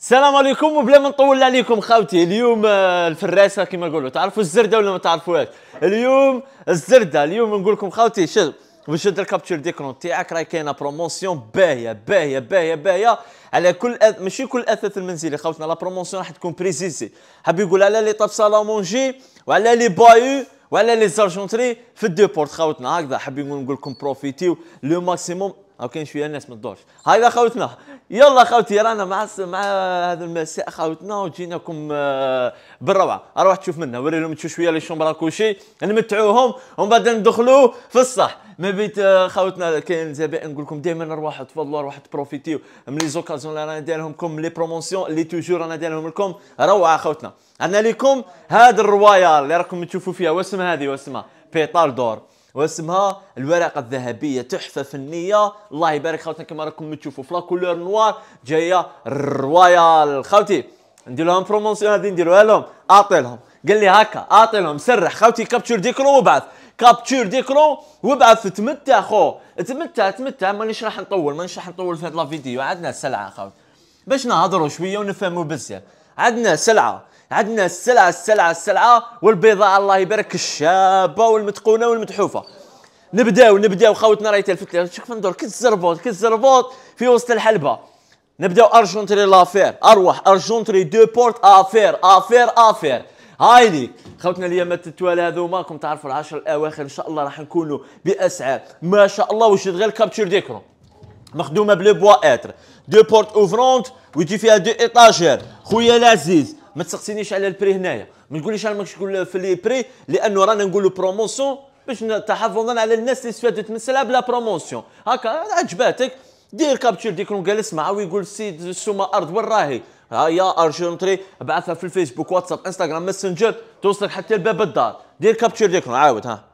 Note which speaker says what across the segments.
Speaker 1: السلام عليكم وبلا ما نطول عليكم خاوتي اليوم آه، الفراسه كما نقولوا تعرفوا الزرده ولا ما تعرفوهاش اليوم الزرده اليوم نقول لكم خاوتي شد وشد الكابتشر ديكرون تاعك راهي كاينه بروموسيون باهيه باهيه باهيه باهيه على كل أث... ماشي كل اثاث المنزلي خاوتنا لا بروموسيون راح تكون بريزيزي حاب يقول على لي طاب سالامونجي وعلى لي بايو وعلى لي زارجونتري في بورت خاوتنا هكذا حاب نقول لكم بروفيتيو لو ماكسيموم هاو كاين شويه ناس ما تدورش هكذا خاوتنا يلا خوتي رانا مع مع هذا المساء خوتنا وجيناكم آه، بالروعه اروح تشوف منا وري لهم تشوف شويه لي شومبرا كوشي نمتعوهم ومن بعد ندخلوا في الصح ما بيت آه، خوتنا كاين زبائن نقول لكم دائما ارواح تفضلوا ارواح تبروفيتيو من لي زوكازيون اللي رانا دايرهم لكم لي بروموسيون اللي توجور رانا دايرهم لكم روعه خوتنا عندنا لكم هذا الروايال اللي راكم تشوفوا فيها واسمها هذه واسمها بيطال دور واسمها الورقه الذهبيه تحفه فنيه الله يبارك خوتنا كما راكم تشوفوا في كولور نوار جايه رويال خوتي ندير لهم بروموسيون هذه نديروها لهم لهم قال لي هكا لهم سرح خوتي كابتشور ديكرو وبعث كابتشور ديكرو وبعث تمتع خو تمتع تمتع مانيش راح نطول مانيش راح نطول في هاد لا فيديو عندنا سلعه خوتي باش نهضروا شويه ونفهموا بزاف عندنا سلعه عندنا السلعه السلعه السلعه والبضاعه الله يبارك الشابه والمتقونه والمتحوفه نبداو نبداو خاوتنا راهي تلفت لي شوف ندور كي الزربوط كي الزربوط في وسط الحلبه نبداو ارجونتري لافير ارواح ارجونتري دو بورت افير افير افير هايدي خوتنا اليوم التوالي هذوما راكم تعرفوا العشر الاواخر ان شاء الله راح نكونوا باسعار ما شاء الله وش غير كابتشر ديكرون مخدومه بلو بوا اتر دو بورت اوفرونت ويجي فيها دو ايطاجير خويا العزيز ما تسقسينيش على البري هنايا ما تقوليش انا ماكش نقول في لي بري لانه رانا نقولوا بروموسيون باش تحفظا على الناس اللي استفادت من السلعه بلا بروموسيون هكا عجباتك دير كابتشر ديك جالس معاه ويقول سيد السومه ارض وين راهي ها يا ارجنتري ابعثها في الفيسبوك واتساب انستغرام ماسنجر توصلك حتى لباب الدار دير كابتشر ديكرون عاود ها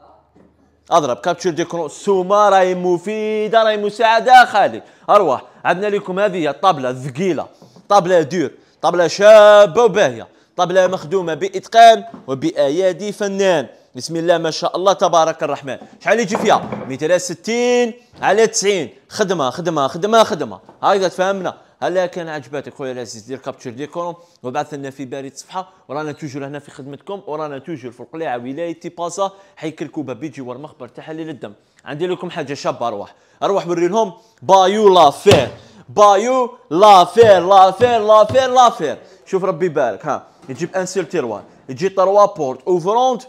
Speaker 1: اضرب كابتشر ديكرون السومه راهي مفيده راهي مساعده خالي ارواح عندنا لكم هذه الطابله ثقيله طابله دور طبلة شابة وباهية طبلة مخدومة بإتقان وبأيادي فنان بسم الله ما شاء الله تبارك الرحمن شحال يجي فيها 260 على 90 خدمة خدمة خدمة خدمة هكذا تفهمنا هلا كان عجباتك خويا العزيز دير كابتشر ديالكم وبعث لنا في باري صفحه ورانا توجور هنا في خدمتكم ورانا توجور في القلاعه ولايه تيباسا حي كركوبة بيجي والمخبر تحليل الدم عندي لكم حاجه شابه اروح اروح وري لهم بايولا فير بايو لافير لافير لافير لافير شوف ربي بارك ها يجيب ان سيل تيروان يجي تروا بورت اوفرونت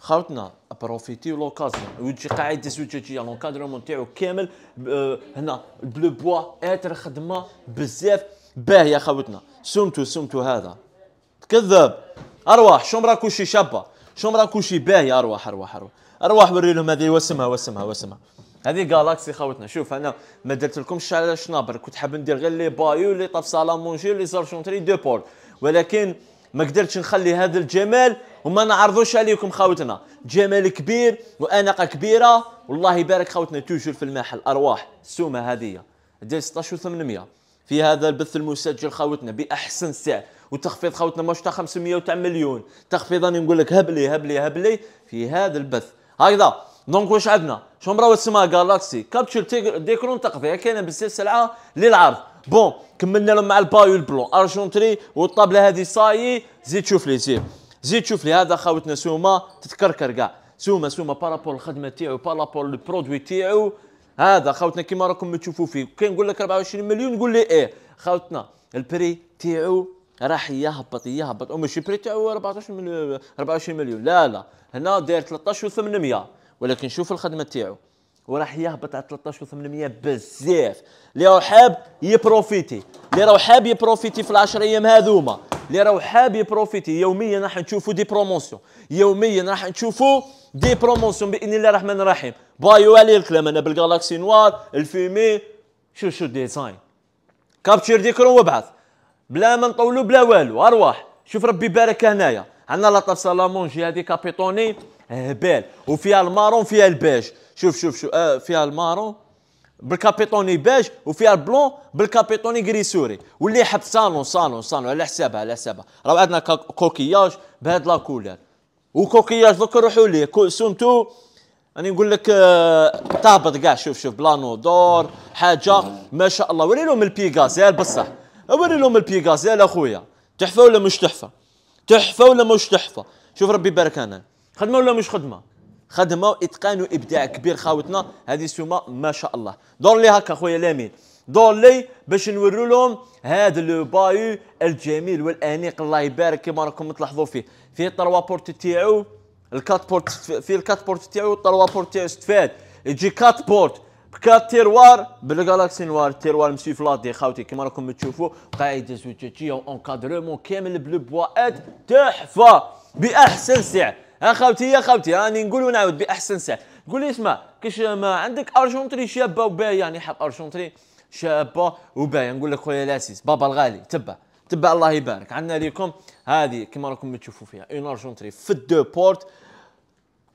Speaker 1: خاوتنا بروفيتي لوكازيون ويجي قاعد قاعده زوجيه لونكادرومون تاعو كامل هنا بلو بوا اتر خدمه بزاف باهيه خاوتنا سمتو سمتو هذا تكذب ارواح شمرا كوشي شابه شمرا كوشي باهيه ارواح ارواح ارواح ارواح وري لهم هذه واسمها واسمها واسمها هذه جالاكسي خاوتنا شوف انا ما درت لكمش على شنابر كنت حاب ندير غير لي بايو لي طاف سالامونجي لي زارجونتري دو بول ولكن ما قدرتش نخلي هذا الجمال وما نعرضوش عليكم خاوتنا جمال كبير واناقه كبيره والله يبارك خاوتنا توجور في المحل الارواح السومه هذه ديال 16800 في هذا البث المسجل خاوتنا باحسن سعر وتخفيض خاوتنا ماش تاع 500 وتاع مليون تخفيض انا نقول لك هبلي هبلي هبلي في هذا البث هكذا دونك واش عندنا مراو اسمها جالاكسي كابتشر ديكرون تقضيها كاينه بزاف سلعه للعرض بون كملنا لهم مع البايو البلون ارجونتري والطابله هذه صايي زيد شوف لي زيد زيد شوف لي هذا خاوتنا سوما تتكركر كاع سوما سوما بارابول الخدمه تاعو بارابول البرودوي تاعو هذا خاوتنا كيما راكم تشوفوا فيه كي نقول لك 24 مليون قول لي ايه خاوتنا البري تاعو راح يهبط يهبط وماشي بري تاعو 14 مليون 24 مليون لا لا هنا داير 13 و800 ولكن شوف الخدمه تاعو وراح يهبط على 13800 بزاف اللي راهو حاب يبروفيتي اللي راهو حاب يبروفيتي في العشر ايام هذوما اللي راهو حاب يبروفيتي يوميا راح نشوفوا دي بروموسيون يوميا راح نشوفوا دي بروموسيون باذن الله الرحمن الرحيم بايو علي الكلام انا بالجالاكسي نوار الفيمي شو شو ديزاين كابتشر ديكرون وابعث بلا ما نطولوا بلا والو ارواح شوف ربي يبارك هنايا عندنا لاطاف طفسه لامونجي هذه كابيتوني هبال وفيها المارون فيها البيج شوف شوف شوف آه فيها المارون بالكابيتوني بيج وفيها البلون بالكابيتوني غريسوري واللي يحب صالون صالون صالون على حسابها على حسابها راه عندنا كوكياج بهاد لا كولير وكوكياج دوك نروحوا ليه سونتو راني نقول لك تهبط كاع شوف شوف بلانو دور حاجه ما شاء الله وري لهم البي بصح وري لهم البي اخويا تحفه ولا مش تحفه تحفه ولا مش تحفه شوف ربي يبارك انا خدمه ولا مش خدمه خدمه واتقان وابداع كبير خاوتنا هذه سومه ما شاء الله دور لي هكا خويا لامين دور لي باش نوري لهم هذا لو بايو الجميل والانيق الله يبارك كما راكم تلاحظوا فيه فيه طروا بورت تاعو الكات بورت فيه الكات بورت تاعو الطروا بورت تاعو استفاد يجي كات بورت بكات تيروار بالجالاكسي نوار تيروار مسيفلاطي خاوتي كما راكم تشوفوا قاعده زجاجيه وانكادرومون كامل بلو بالبواءات تحفه باحسن سعر اخوتي يا خوتي راني نقول ونعاود باحسن سعر تقول لي اسمع كاش ما عندك ارجونتري شابه وبايه يعني حق ارجونتري شابه وبايه يعني نقول لك خويا لاسيس بابا الغالي تبع تبع الله يبارك عندنا ليكم هذه كما راكم تشوفوا فيها اون ارجونتري في الدو بورت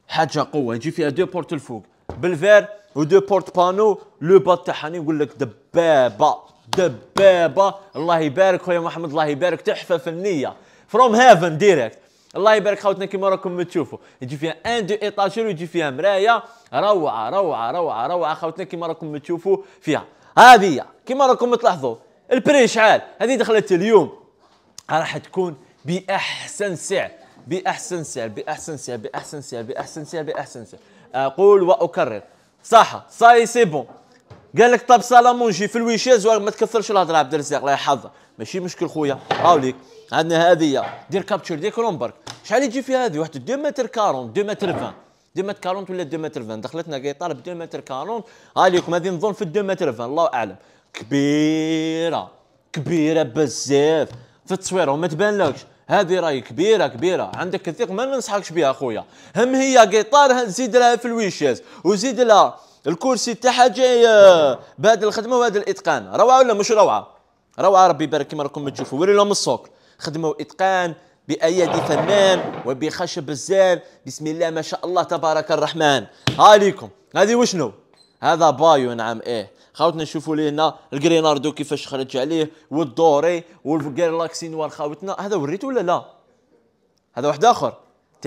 Speaker 1: حاجه قوه يجي فيها دو بورت الفوق بالفير ودو بورت بانو لو با تاعها نقول لك دبابه دبابه الله يبارك خويا محمد الله يبارك تحفه فنيه فروم هيفن ديريكت الله يبارك خاوتنا كيما راكم تشوفوا يجي فيها ان دو ايطاجير ويجي فيها مرايه روعه روعه روعه روعه خاوتنا كيما راكم تشوفوا فيها هذه كيما راكم تلاحظوا البري شحال هذه دخلت اليوم راح تكون باحسن سعر باحسن سعر باحسن سعر باحسن سعر باحسن سعر باحسن سعر اقول واكرر صح صاي سي بون قال لك طب جي في الويشيز ما تكثرش الهضره عبد الرزاق الله يحفظه ماشي مشكل خويا راوليك عندنا هذه دير كابتشر دير كرومبرك شحال يجي في هذه واحد 2 متر 40 2 متر 20 2 متر 40 ولا 2 متر 20 دخلتنا كي طالب 2 متر 40 ليكم هذه نظن في 2 متر 20 الله اعلم كبيره كبيره بزاف في التصوير وما تبانلكش هذه راهي كبيرة كبيرة عندك الثقة ما ننصحكش بها خويا هم هي قيطار زيد لها في الويشيز وزيد لها الكرسي تاعها جاي آه، بهذه الخدمه وهذا الاتقان روعه ولا مش روعه روعه ربي يبارك كما راكم تشوفوا وري لهم السوق خدمه واتقان بايادي فنان وبخشب الزان بسم الله ما شاء الله تبارك الرحمن عليكم هذه وشنو هذا بايو نعم ايه خاوتنا نشوفوا لي هنا الجريناردو كيفاش خرج عليه والدوري والجالاكسي نوار خاوتنا هذا وريته ولا لا هذا واحد اخر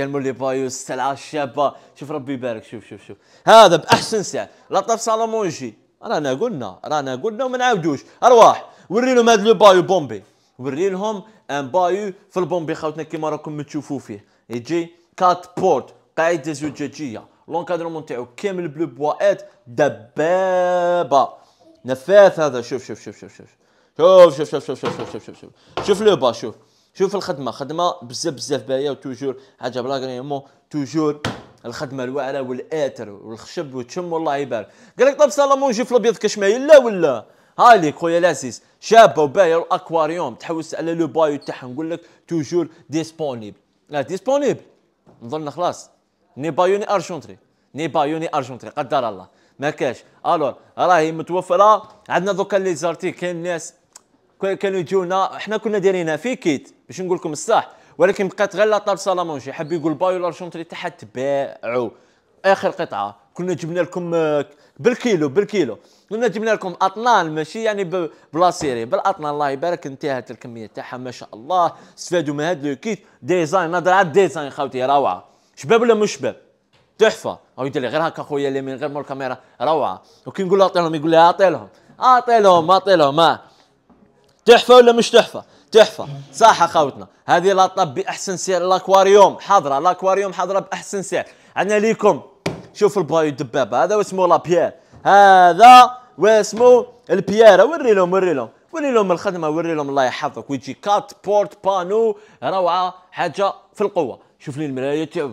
Speaker 1: لي ليبايوس سلعه الشابة شوف ربي يبارك شوف شوف شوف هذا باحسن ساعه لطف سالامونجي رانا قلنا رانا قلنا وما نعاودوش ارواح وري لهم هذا لو بايو بومبي وري لهم ان بايو في البومبي خاوتنا كيما راكم تشوفوا فيه يجي كات بورت قاعده زجاجيه لونكادرومون تاعو كامل بلو بواات دبابه نفاث هذا شوف شوف شوف شوف شوف شوف شوف شوف شوف شوف شوف شوف شوف شوف لو با شوف شوف الخدمه خدمه بزاف بزاف باهيه وتوجور حاجه غريمون توجور الخدمه الواعره والاتر والخشب وتشم والله يبارك قال لك طب سالمون جي في الابيض كشمايل لا ولا هالي خويا العزيز شابه وباهيه والاكواريوم تحوس على لو بايو تاعها نقول لك توجور ديسبونيبل لا ديسبونيبل نظن خلاص ني بايو ني ارجونتري ني بايو ني ارجونتري قدر الله ما كاش الور راهي متوفره عندنا دوكا لي زارتي كاين ناس كانوا يجونا حنا كنا دايرينها في كيت باش نقول لكم الصح ولكن بقات غير لا طاب سالامونجي حب يقول بايو لارجونتري تاعها تباعوا اخر قطعه كنا جبنا لكم آه، بالكيلو بالكيلو كنا جبنا لكم اطنان ماشي يعني بلا سيري بالاطنان الله يبارك انتهت الكميه تاعها ما شاء الله استفادوا من هذا الكيت ديزاين نظر على الديزاين خاوتي روعه شباب ولا مش شباب تحفه او يدير غير هكا خويا اللي من غير مول الكاميرا روعه وكي نقول اعطي لهم يقول لي اعطي لهم اعطي لهم اعطي لهم آه. تحفه ولا مش تحفه تحفه صح اخوتنا هذه لاطاب باحسن سعر الاكواريوم حاضره الاكواريوم حاضره باحسن سعر عندنا ليكم شوف البايو الدبابه هذا واسمه لابيير هذا واسمه البيير وري لهم وري لهم وري لهم الخدمه وري لهم الله يحفظك ويجي كات بورت بانو روعه حاجه في القوه شوف لي المرايه تاع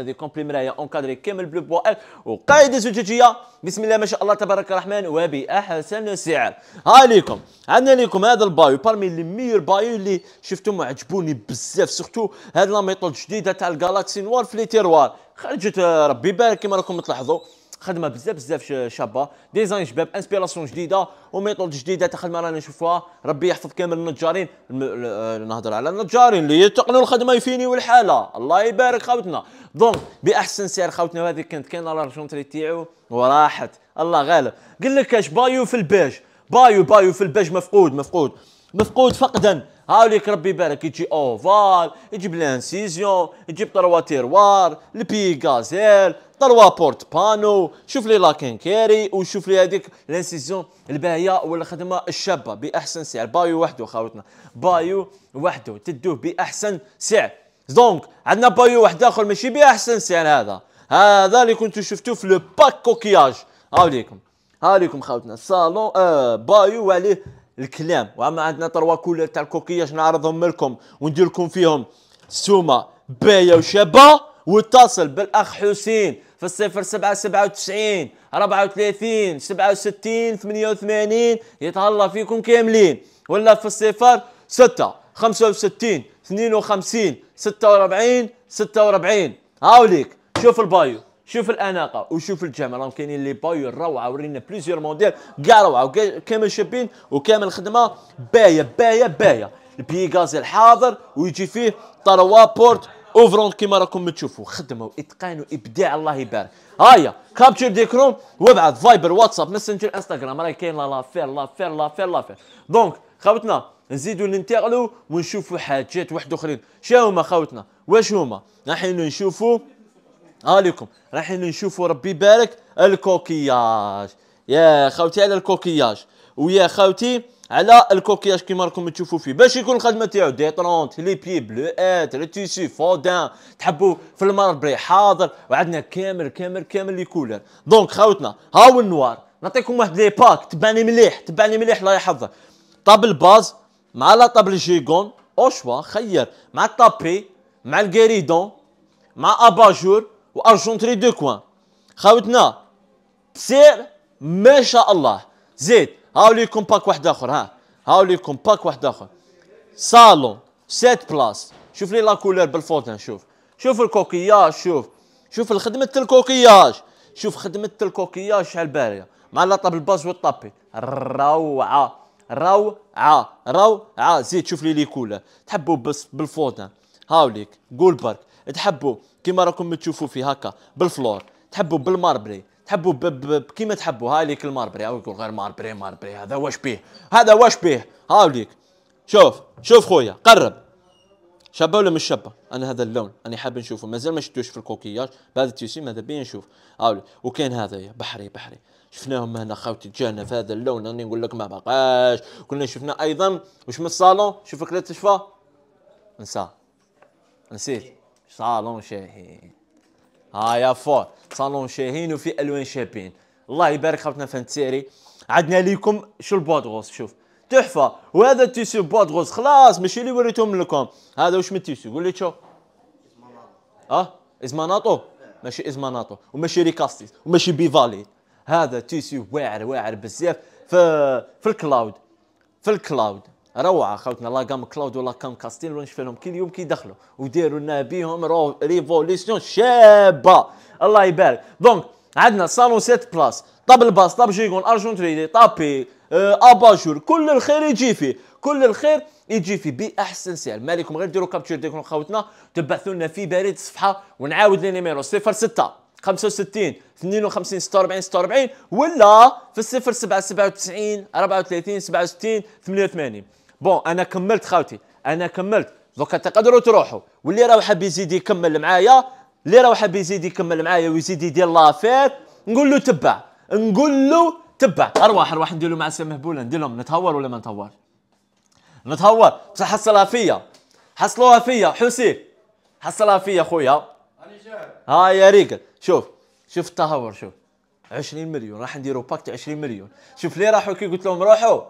Speaker 1: هذه كومبلي مرايه اونكادري كامل بلو ال وقاعده زجاجيه بسم الله ما شاء الله تبارك الرحمن وباحسن سعر ها ليكم عندنا ليكم هذا البايو بارمي لي ميور بايو اللي شفتهم عجبوني بزاف سورتو هاد لا ميطود جديده تاع الجالاكسي نوار في لي تيروار خرجت ربي يبارك كما راكم تلاحظوا خدمه بزاف بزاف شابه ديزاين شباب انسبيراسيون جديده وميثود جديده تاع خدمه رانا نشوفوها ربي يحفظ كامل النجارين آه، نهضر على النجارين اللي يتقنوا الخدمه يفينيو الحاله الله يبارك خوتنا دونك باحسن سعر خوتنا هذه كانت كاينه لارجونتري تاعو وراحت الله غالب قال لك اش بايو في البيج بايو بايو في البيج مفقود مفقود مفقود فقدا هاوليك ربي يبارك يجي اوفال يجيب لانسيزيون يجيب طروا تيروار البي غازيل طروا بورت بانو شوف لي لاكين كيري وشوف لي هذيك لانسيزيون الباهيه ولا خدمه الشابه باحسن سعر بايو وحده خاوتنا بايو وحده تدوه باحسن سعر دونك عندنا بايو واحد اخر ماشي باحسن سعر هذا هذا اللي كنتو شفتوه في لو باك كوكياج هاوليكم هاوليكم خاوتنا صالون آه بايو عليه الكلام وعما عندنا طروا كولور تاع الكوكياج نعرضهم لكم وندير لكم فيهم سومه بايه وشابه واتصل بالاخ حسين في الصفر سبعة سبعة وتسعين اربعه وثلاثين سبعة وستين ثمانية وثمانين يتهلا فيكم كاملين ولا في الصفر ستة خمسة وستين اثنين وخمسين ستة واربعين ستة واربعين هاوليك شوف البايو شوف الاناقه وشوف الجمال راهم كاينين لي باي الروعه ورينا بليزيور مونديال كاع روعه كامل شابين وكامل خدمه بايه بايه بايه البيغازيل الحاضر ويجي فيه طروا بورت اوفرون كيما راكم تشوفوا خدمه واتقان وابداع الله يبارك هيا كابتشر ديكرون وابعث فايبر واتساب ماسنجر انستغرام راه كاين لافير لافير لافير لافير دونك خاوتنا نزيدو ننتقلوا ونشوفوا حاجات واحد اخرين شنو هما خاوتنا واش هما نحن نشوفوا هاليكم رايحين نشوفوا ربي يبارك الكوكياج يا خوتي على الكوكياج ويا خوتي على الكوكياج كيما راكم تشوفوا فيه باش يكون الخدمه تاعو ديطرونت لي بي ات لي تيسي فودان تحبوا في المربري حاضر وعندنا كامل كامل كامل لي كولر دونك خاوتنا هاو النوار نعطيكم واحد لي باك تبعني مليح تبعني مليح الله يحفظك طابل باز مع لا طابل او شوا خير مع الطابي مع الكاريدون مع اباجور ارجنتري دو كوان خاوتنا سير ما شاء الله زيد هاو ليكم باك واحد اخر ها هاو ليكم باك واحد اخر صالون سيت بلاص شوف لي لا كولور بالفوتان شوف شوف الكوكياج شوف شوف الخدمة الكوكياج شوف خدمة الكوكياج شحال باهية مع لا طاب الباز والطابي روعة روعة روعة زيد شوف لي لي كولور تحبوا بس بالفوتان هاوليك برك تحبوا كيما راكم تشوفوا في هكا بالفلور تحبوا بالماربري تحبوا كيما تحبوا هاي ليك الماربري او يقول غير ماربري ماربري هذا واش بيه هذا واش بيه هاو ليك شوف شوف خويا قرب شابه ولا مش شابه انا هذا اللون انا حاب نشوفه مازال ما شفتوش في الكوكياج بهذا تيسي ماذا بيا نشوف هاولي وكاين هذا يا بحري بحري شفناهم هنا خاوتي جانا في هذا اللون راني نقول لك ما بقاش كنا شفنا ايضا واش من الصالون شوفك لا تشفى نسى نسيت صالون شاهين ها يا فور صالون شاهين وفي الوان شابين الله يبارك خوتنا فهمت سيري عدنا ليكم شو البودغوس شوف تحفه وهذا التيسو بودغوس خلاص ماشي اللي وريتهم لكم هذا واش من التيسو قول لي شو اه ازماناطو ماشي ازماناطو وماشي ريكاستيس وماشي بيفالي هذا تيسو واعر واعر بزاف في في الكلاود في الكلاود روعه خوتنا لا كام كلاود ولا كام كاستين ولا لهم كل يوم كيدخلوا وداروا لنا بيهم ريفوليسيون شابه الله يبارك دونك عندنا صالون سيت بلاس طاب الباس طاب جيغون تريدي طابي آه، اباجور كل الخير يجي فيه كل الخير يجي فيه باحسن سعر مالكم غير ديروا كابتشر ديالكم خوتنا تبعثوا لنا في بريد الصفحه ونعاود لي نيميرو 06 65 52 46 46 ولا في 7 97 34 67 88 بون انا كملت خاوتي انا كملت دوكا تقدروا تروحوا واللي راه حاب يزيد يكمل معايا اللي راه حاب يزيد يكمل معايا ويزيد يدير لافيت نقول له تبع نقول له تبع ارواح ارواح ندير له مع سي مهبوله ندير لهم نتهور ولا ما نتهور نتهور بصح حصلها فيا حصلوها فيا حسين حصلها فيا خويا ها يا ريقل شوف شوف التهور شوف 20 مليون راح نديروا باكت 20 مليون شوف لي راحوا كي قلت لهم روحوا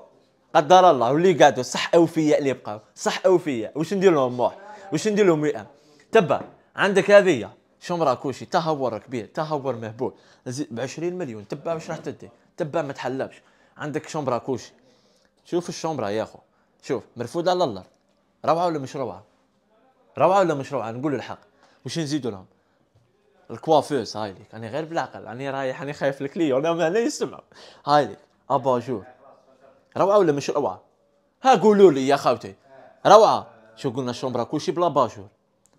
Speaker 1: قدر الله واللي قعدوا صح اوفياء اللي بقاو صح اوفياء واش ندير لهم موح واش ندير لهم وئام تبا عندك هذه شمرة كلشي تهور كبير تهور مهبول ب 20 مليون تبا واش راح تدي تبا ما تحلبش عندك شمرة كلشي شوف الشمرة يا اخو شوف مرفوده على الارض روعه ولا مش روعه روعه ولا مش روعه نقول الحق واش نزيدوا لهم الكوافوز هاي ليك انا غير بالعقل انا رايح انا خايف لك لي انا ما لا يسمع هاي ليك اباجور روعه ولا مش روعه ها قولوا لي يا خاوتي روعه شو قلنا الشومبرا كلشي بلا باجور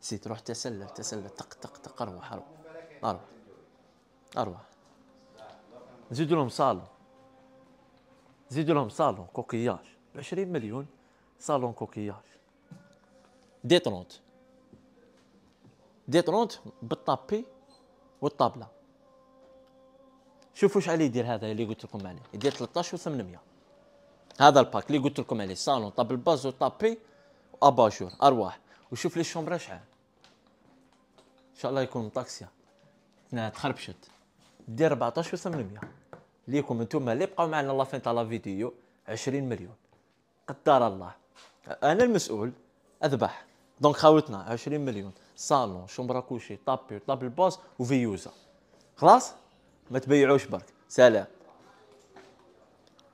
Speaker 1: سي تروح تسلل تسلل تق تق تق اروح اروح اروح اروح زيدوا لهم صالون زيدوا لهم صالون كوكياج ب 20 مليون صالون كوكياج دي ترونت دي ترونت بالطابي والطابله شوفوا علي يدير هذا اللي قلت لكم عليه يدير 13 و800 هذا الباك اللي قلت لكم عليه صالون طابل باز وطابي واباجور ارواح وشوف لي الشومبرا شحال ان شاء الله يكون طاكسيا تخربشت دير 14 و800 ليكم انتم اللي بقاو معنا لا فين تاع لا فيديو 20 مليون قدر الله انا المسؤول اذبح دونك خاوتنا 20 مليون صالون شومبرا كوشي طابي طابل باز وفيوزا خلاص ما تبيعوش برك سلام